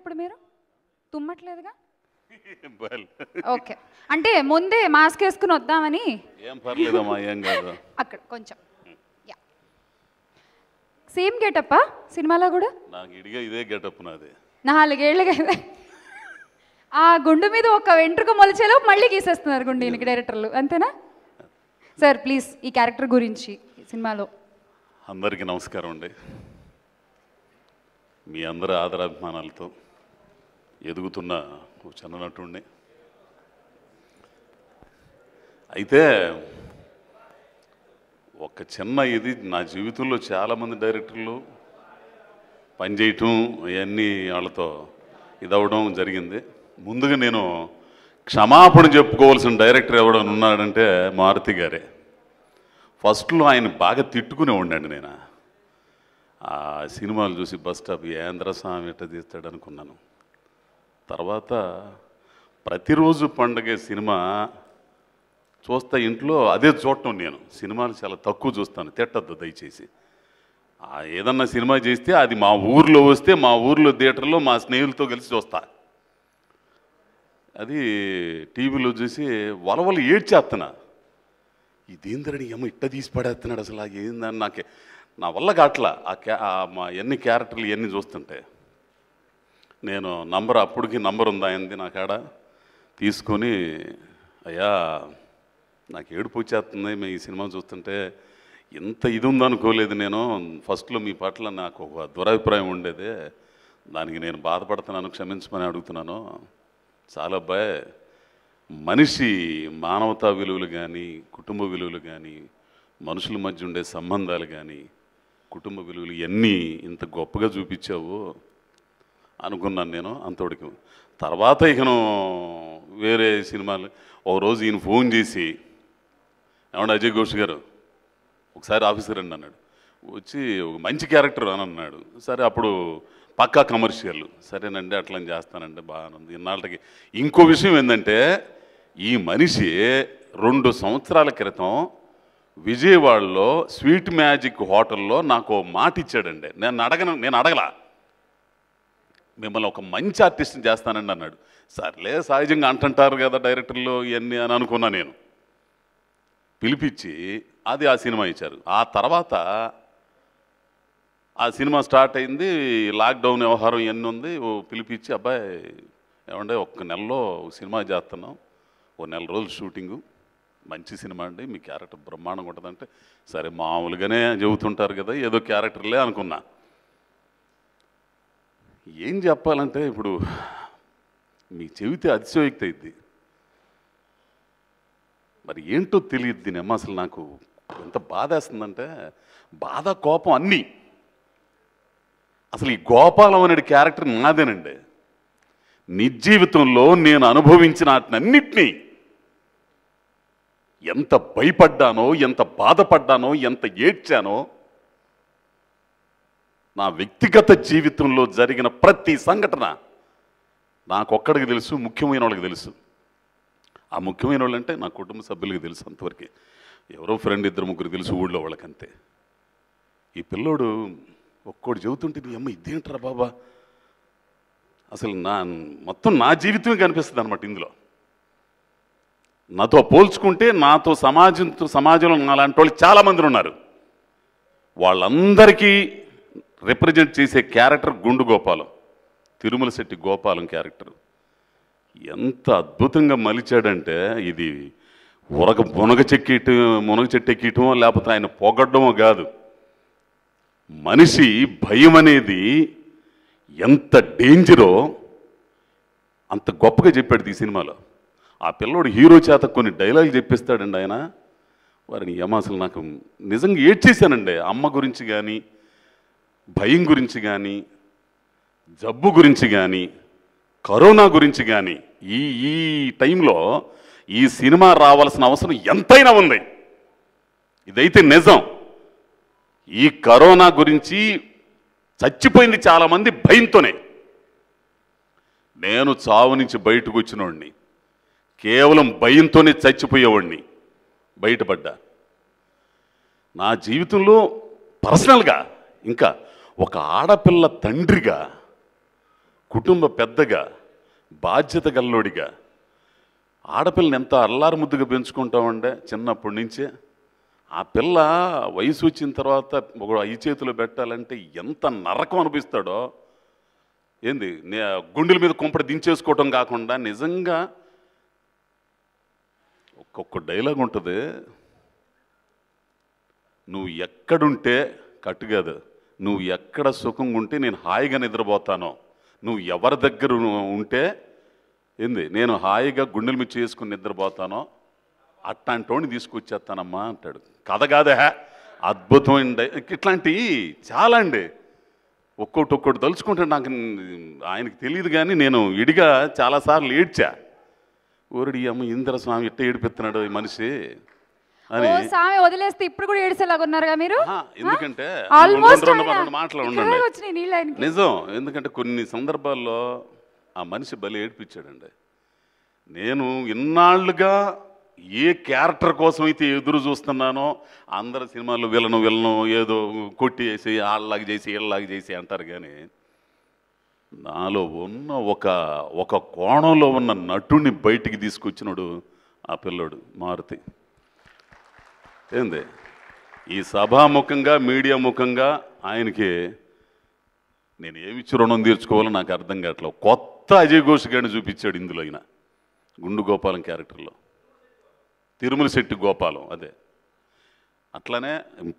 ఇప్పుడు మీరు తుమ్మట్లేదుగా ఓకే అంటే ముందే మాస్క్ వేసుకుని వద్దామని అక్కడ కొంచెం సేమ్ గెటప్ సినిమాలో కూడా నాలుగేళ్ళు ఇడిగా ఇదే గెటప్ నాది ఆ గుండు మీద ఒక వెంట్రుక మొలిచేలో మళ్ళీ గీసేస్తున్నారు గుండు ఈయనకి డైరెక్టర్లు అంతేనా సార్ ప్లీజ్ ఈ క్యారెక్టర్ గురించి సినిమాలో అందరికీ నమస్కారం అండి మీ అందరి ఆదరాభిమానాలతో ఎదుగుతున్న ఒక నటుడిని అయితే ఒక చిన్న ఇది నా జీవితంలో చాలామంది డైరెక్టర్లు పనిచేయటం ఇవన్నీ వాళ్ళతో ఇదవడం జరిగింది ముందుగా నేను క్షమాపణ చెప్పుకోవాల్సిన డైరెక్టర్ ఎవడని ఉన్నాడంటే మారుతి గారే ఫస్ట్లో ఆయన బాగా తిట్టుకునే ఉండండి నేను ఆ సినిమాలు చూసి బస్ స్టాప్ ఏంద్రస్వామి ఎట్ట తీస్తాడు అనుకున్నాను తర్వాత ప్రతిరోజు పండగ సినిమా చూస్తా ఇంట్లో అదే చూడటం నేను సినిమాలు చాలా తక్కువ చూస్తాను తిట్టద్దు దయచేసి ఏదన్నా సినిమా చేస్తే అది మా ఊర్లో వస్తే మా ఊర్లో థియేటర్లో మా స్నేహితులతో కలిసి చూస్తా అది టీవీలో చూసి వలవలు ఏడ్చేస్తున్నా ఇదేందరని ఏమో ఇట్ట తీసి పడేస్తున్నాడు అసలు ఏందని నాకే నా వల్ల కాట్లా ఆ క్యా మా ఎన్ని క్యారెక్టర్లు ఇవన్నీ చూస్తుంటే నేను నంబర్ అప్పటికి నంబర్ ఉంది ఆయనది నా కాడ తీసుకొని అయ్యా నాకు ఏడుపు వచ్చేస్తుంది మీ ఈ సినిమా చూస్తుంటే ఇంత ఇది ఉందనుకోలేదు నేను ఫస్ట్లో మీ పట్ల నాకు ఒక దురభిప్రాయం ఉండేదే దానికి నేను బాధపడుతున్నాను క్షమించమని అడుగుతున్నాను చాలా అబ్బాయి మనిషి మానవతా విలువలు కానీ కుటుంబ విలువలు కానీ మనుషుల మధ్య ఉండే సంబంధాలు కానీ కుటుంబ విలువలు ఇవన్నీ ఇంత గొప్పగా చూపించావు అనుకున్నాను నేను అంతవరకు తర్వాత ఇకను వేరే సినిమాలు ఒకరోజు ఈయన ఫోన్ చేసి ఏమన్నా అజయ్ ఘోష్ గారు ఒకసారి ఆఫీసర్ అండి అన్నాడు వచ్చి ఒక మంచి క్యారెక్టర్ అని అన్నాడు సరే అప్పుడు పక్కా కమర్షియల్ సరేనండి అట్లా చేస్తానండి బాగానుంది ఇన్నాళ్ళకి ఇంకో విషయం ఏంటంటే ఈ మనిషి రెండు సంవత్సరాల క్రితం విజయవాడలో స్వీట్ మ్యాజిక్ హోటల్లో నాకు మాట ఇచ్చాడండి నేను అడగను నేను అడగలా మిమ్మల్ని ఒక మంచి ఆర్టిస్ట్ని చేస్తానండి అన్నాడు సర్లే సహజంగా అంటుంటారు కదా డైరెక్టర్లు ఇవన్నీ అని అనుకున్నా నేను పిలిపించి అది ఆ సినిమా ఇచ్చారు ఆ తర్వాత ఆ సినిమా స్టార్ట్ అయింది లాక్డౌన్ వ్యవహారం ఇవన్నీ ఉంది పిలిపించి అబ్బాయి ఏమంటే ఒక్క నెలలో సినిమా చేస్తున్నాం ఓ నెల రోజులు షూటింగు మంచి సినిమా అండి మీ క్యారెక్టర్ బ్రహ్మాండంగా ఉంటుందంటే సరే మామూలుగానే చెబుతుంటారు కదా ఏదో క్యారెక్టర్లే అనుకున్నా ఏం చెప్పాలంటే ఇప్పుడు మీ చెవితే అతిశయోక్తి అయింది మరి ఏంటో తెలియదు దీని అమ్మ అసలు నాకు ఎంత బాధ వేస్తుందంటే బాధ కోపం అన్నీ అసలు ఈ గోపాలం అనే క్యారెక్టర్ నాదేనండి నిజీవితంలో నేను అనుభవించిన అన్నిటినీ ఎంత భయపడ్డానో ఎంత బాధపడ్డానో ఎంత ఏడ్చానో నా వ్యక్తిగత జీవితంలో జరిగిన ప్రతి సంఘటన నాకు ఒక్కడికి తెలుసు ముఖ్యమైన వాళ్ళకి తెలుసు ఆ ముఖ్యమైన వాళ్ళంటే నా కుటుంబ సభ్యులకి తెలుసు అంతవరకు ఎవరో ఫ్రెండ్ ఇద్దరు ముగ్గురు తెలుసు ఊళ్ళో వాళ్ళకంతే ఈ పిల్లోడు ఒక్కోడు చెబుతుంటే నీ అమ్మ ఇదేంటరా బాబా అసలు నా మొత్తం నా జీవితమే కనిపిస్తుంది అనమాట ఇందులో నాతో పోల్చుకుంటే నాతో సమాజంతో సమాజంలో నాలాంటి వాళ్ళు చాలామంది ఉన్నారు వాళ్ళందరికీ రిప్రజెంట్ చేసే క్యారెక్టర్ గుండు గోపాలం తిరుమల శెట్టి గోపాలం క్యారెక్టర్ ఎంత అద్భుతంగా మలిచాడంటే ఇది ఉరగ మునగ చెక్కియటం మునగ చెట్టు ఎక్కియటమో లేకపోతే ఆయన పొగడ్డమో కాదు మనిషి భయం అనేది ఎంత డేంజరో అంత గొప్పగా చెప్పాడు ఈ సినిమాలో ఆ పిల్లోడు హీరో చేత కొన్ని డైలాగులు చెప్పిస్తాడండి ఆయన వారిని యమాసలు నాకు నిజంగా ఏడ్చేశానండి అమ్మ గురించి కానీ భయం గురించి కానీ జబ్బు గురించి కానీ కరోనా గురించి కానీ ఈ ఈ టైంలో ఈ సినిమా రావాల్సిన అవసరం ఎంతైనా ఉంది ఇదైతే నిజం ఈ కరోనా గురించి చచ్చిపోయింది చాలామంది భయంతోనే నేను చావు నుంచి బయటకు వచ్చినవాడిని కేవలం భయంతోనే చచ్చిపోయేవాడిని బయటపడ్డా నా జీవితంలో పర్సనల్గా ఇంకా ఒక ఆడపిల్ల తండ్రిగా కుటుంబ పెద్దగా బాధ్యత గల్లోడిగా ఆడపిల్లని ఎంత అల్లారు ముద్దుగా పెంచుకుంటామండే చిన్నప్పటి నుంచే ఆ పిల్ల వయసు వచ్చిన తర్వాత ఒక ఈ చేతిలో పెట్టాలంటే ఎంత నరకం అనిపిస్తాడో ఏంది గుండెల మీద కుంపటి దించేసుకోవటం కాకుండా నిజంగా ఒక్కొక్క డైలాగ్ ఉంటుంది నువ్వు ఎక్కడుంటే కట్టుగాదు నువ్వు ఎక్కడ సుఖంగా ఉంటే నేను హాయిగా నిద్రపోతానో నువ్వు ఎవరి దగ్గర ఉంటే ఏంది నేను హాయిగా గుండెలు మీద చేసుకుని నిద్రపోతానో అట్లాంటి తీసుకొచ్చేస్తానమ్మా అంటాడు కథ కాదే అద్భుతమైన ఇట్లాంటి చాలా అండి ఒక్కొక్కటి ఒక్కటి తలుచుకుంటే నాకు ఆయనకి తెలియదు కానీ నేను ఇడిగా చాలాసార్లు ఏడ్చా ఓరడి అమ్మ ఇంద్రస్వామి ఎట్ట ఏడిపిస్తున్నాడు ఈ మనిషి అని సామె వదిలేస్తే ఇప్పుడు కూడా ఏడిసేలాగా ఉన్నారుగా మీరు ఎందుకంటే మాటలు నిజం ఎందుకంటే కొన్ని సందర్భాల్లో ఆ మనిషి బలి ఏడిపించాడండి నేను ఇన్నాళ్ళుగా ఏ క్యారెక్టర్ కోసం అయితే ఎదురు చూస్తున్నానో అందరు సినిమాలు వెళ్ళను వెళ్ళను ఏదో కొట్టి చేసి ఆళ్ళలాగా చేసి వీళ్ళలాగా చేసి అంటారు కానీ నాలో ఉన్న ఒక ఒక కోణంలో ఉన్న నటుని బయటికి తీసుకొచ్చినాడు ఆ పిల్లోడు మారుతి ఏంది ఈ సభాముఖంగా మీడియా ముఖంగా ఆయనకి నేను ఏమిచ్చి రుణం తీర్చుకోవాలో నాకు అర్థం కావట్లేదు కొత్త అజయ్ ఘోష్ గారిని చూపించాడు ఇందులో ఆయన గుండు గోపాలం క్యారెక్టర్లో తిరుమల శెట్టి గోపాలం అదే అట్లానే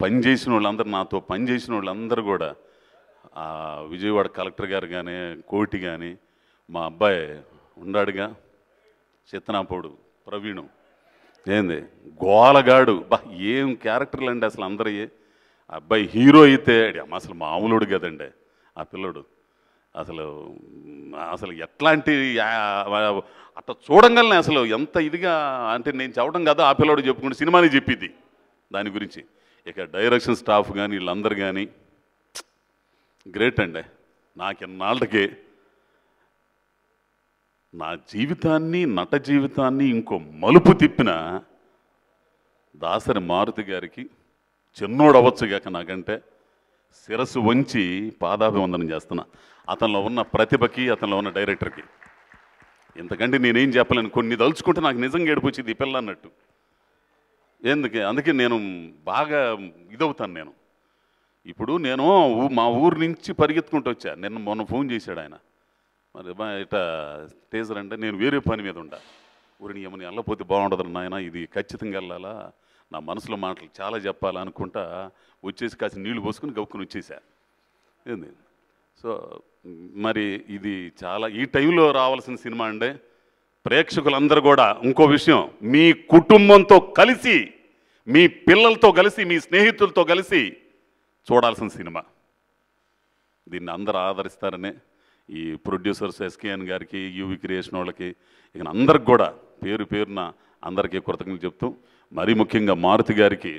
పని చేసిన వాళ్ళందరూ నాతో పని చేసిన వాళ్ళందరూ కూడా విజయవాడ కలెక్టర్ గారు కానీ కోటి కానీ మా అబ్బాయి ఉండాడుగా చిత్తనాపోడు ప్రవీణం ఏంది గోలగాడు బా ఏం క్యారెక్టర్లు అండి అసలు అందరి అబ్బాయి హీరో అయితే అసలు మామూలుడు కదండి ఆ పిల్లడు అసలు అసలు ఎట్లాంటి అట్ట చూడంగానే అసలు ఎంత ఇదిగా అంటే నేను చెప్పడం కదా ఆ పిల్లడు చెప్పుకుంటే సినిమాని చెప్పిద్ది దాని గురించి ఇక డైరెక్షన్ స్టాఫ్ కానీ వీళ్ళందరూ కానీ గ్రేట్ అండి నాకు ఎన్నాళ్ళకి నా జీవితాన్ని నట జీవితాన్ని ఇంకో మలుపు తిప్పిన దాసరి మారుతి గారికి చిన్నోడు అవ్వచ్చుగాక నాకంటే శిరస్సు వంచి పాదాభివందనం చేస్తున్నా అతనిలో ఉన్న ప్రతిభకి అతనిలో ఉన్న డైరెక్టర్కి ఇంతకంటే నేనేం చెప్పలేను కొన్ని తలుచుకుంటే నాకు నిజంగా ఏడిపోయింది ఈ పిల్ల అన్నట్టు ఎందుకే అందుకే నేను బాగా ఇదవుతాను నేను ఇప్పుడు నేను మా ఊరు నుంచి పరిగెత్తుకుంటూ వచ్చా నిన్న మొన్న ఫోన్ చేశాడు ఆయన మరి ఇట టేజర్ అంటే నేను వేరే పని మీద ఉండా ఊరిని ఏమని వెళ్ళపోతే బాగుండదు నాయన ఇది ఖచ్చితంగా వెళ్ళాలా నా మనసులో మాటలు చాలా చెప్పాలనుకుంటా వచ్చేసి కాసి నీళ్లు పోసుకుని గౌక్కుని వచ్చేసా ఏంది సో మరి ఇది చాలా ఈ టైంలో రావాల్సిన సినిమా అండి ప్రేక్షకులందరూ కూడా ఇంకో విషయం మీ కుటుంబంతో కలిసి మీ పిల్లలతో కలిసి మీ స్నేహితులతో కలిసి చూడాల్సిన సినిమా దీన్ని అందరూ ఆదరిస్తారనే ఈ ప్రొడ్యూసర్స్ ఎస్కేఎన్ గారికి యూవి క్రియేషన్ వాళ్ళకి ఇక అందరికి కూడా పేరు పేరున అందరికీ కృతజ్ఞతలు చెప్తూ మరీ ముఖ్యంగా మారుతి గారికి